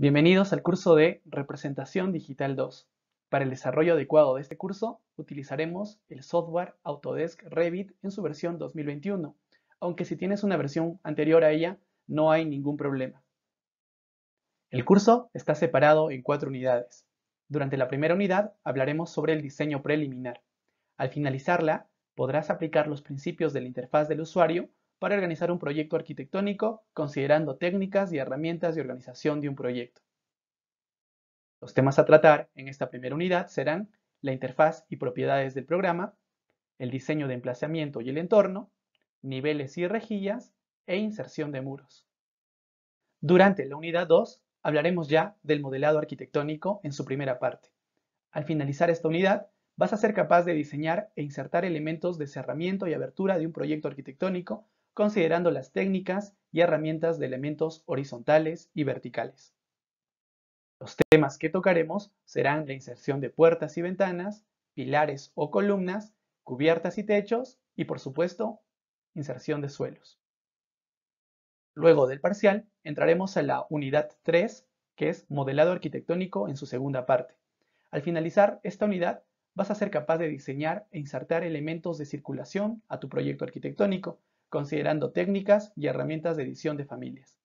Bienvenidos al curso de Representación Digital 2. Para el desarrollo adecuado de este curso, utilizaremos el software Autodesk Revit en su versión 2021, aunque si tienes una versión anterior a ella, no hay ningún problema. El curso está separado en cuatro unidades. Durante la primera unidad hablaremos sobre el diseño preliminar. Al finalizarla, podrás aplicar los principios de la interfaz del usuario para organizar un proyecto arquitectónico considerando técnicas y herramientas de organización de un proyecto. Los temas a tratar en esta primera unidad serán la interfaz y propiedades del programa, el diseño de emplazamiento y el entorno, niveles y rejillas e inserción de muros. Durante la unidad 2 hablaremos ya del modelado arquitectónico en su primera parte. Al finalizar esta unidad, vas a ser capaz de diseñar e insertar elementos de cerramiento y abertura de un proyecto arquitectónico considerando las técnicas y herramientas de elementos horizontales y verticales. Los temas que tocaremos serán la inserción de puertas y ventanas, pilares o columnas, cubiertas y techos y, por supuesto, inserción de suelos. Luego del parcial, entraremos a la unidad 3, que es modelado arquitectónico en su segunda parte. Al finalizar esta unidad, vas a ser capaz de diseñar e insertar elementos de circulación a tu proyecto arquitectónico, considerando técnicas y herramientas de edición de familias.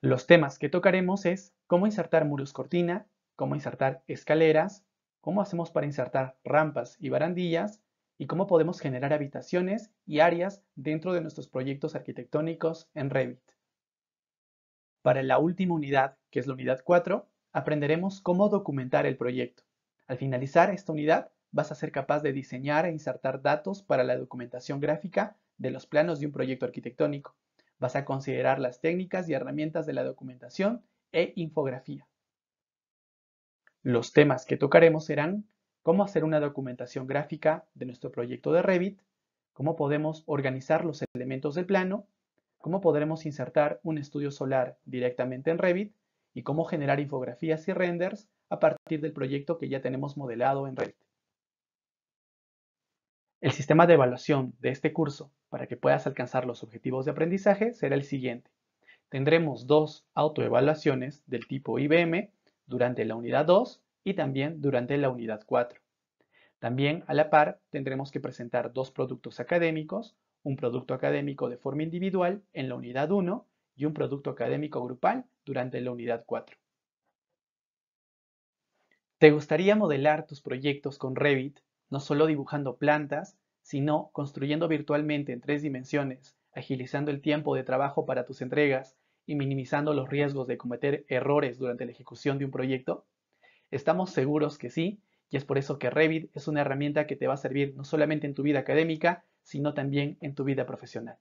Los temas que tocaremos es cómo insertar muros cortina, cómo insertar escaleras, cómo hacemos para insertar rampas y barandillas y cómo podemos generar habitaciones y áreas dentro de nuestros proyectos arquitectónicos en Revit. Para la última unidad, que es la unidad 4, aprenderemos cómo documentar el proyecto. Al finalizar esta unidad, vas a ser capaz de diseñar e insertar datos para la documentación gráfica de los planos de un proyecto arquitectónico. Vas a considerar las técnicas y herramientas de la documentación e infografía. Los temas que tocaremos serán cómo hacer una documentación gráfica de nuestro proyecto de Revit, cómo podemos organizar los elementos del plano, cómo podremos insertar un estudio solar directamente en Revit y cómo generar infografías y renders a partir del proyecto que ya tenemos modelado en Revit. El sistema de evaluación de este curso para que puedas alcanzar los objetivos de aprendizaje será el siguiente. Tendremos dos autoevaluaciones del tipo IBM durante la unidad 2 y también durante la unidad 4. También, a la par, tendremos que presentar dos productos académicos, un producto académico de forma individual en la unidad 1 y un producto académico grupal durante la unidad 4. ¿Te gustaría modelar tus proyectos con Revit no solo dibujando plantas, sino construyendo virtualmente en tres dimensiones, agilizando el tiempo de trabajo para tus entregas y minimizando los riesgos de cometer errores durante la ejecución de un proyecto? Estamos seguros que sí, y es por eso que Revit es una herramienta que te va a servir no solamente en tu vida académica, sino también en tu vida profesional.